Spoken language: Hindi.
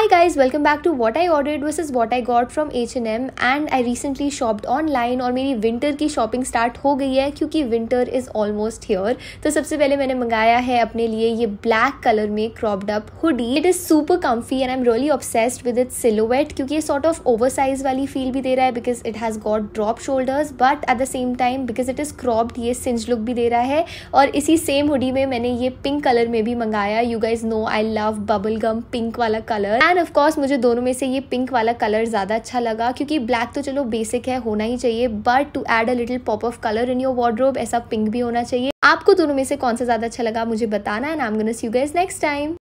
Hi guys, welcome back to what I ordered versus what I got from H&M and I recently shopped online और मेरी विंटर की शॉपिंग स्टार्ट हो गई है क्योंकि विंटर इज़ ऑलमोस्ट हियर तो सबसे पहले मैंने मंगाया है अपने लिए ये ब्लैक कलर में cropped up hoodie it is super comfy and I am really obsessed with its silhouette क्योंकि ये सॉर्ट ऑफ ओवर साइज वाली फील भी दे रहा है because it has got drop shoulders but at the same time because it is cropped ये सिंज लुक भी दे रहा है और इसी सेम हुडी में मैंने ये पिंक कलर में भी मंगाया you guys know I love bubble gum pink वाला कलर एंड ऑफ कोर्स मुझे दोनों में से ये पिंक वाला कलर ज़्यादा अच्छा लगा क्योंकि ब्लैक तो चलो बेसिक है होना ही चाहिए but to add a little pop of colour in your wardrobe ऐसा पिंक भी होना चाहिए आपको दोनों में से कौन सा ज़्यादा अच्छा लगा मुझे बताना and I am gonna see you guys next time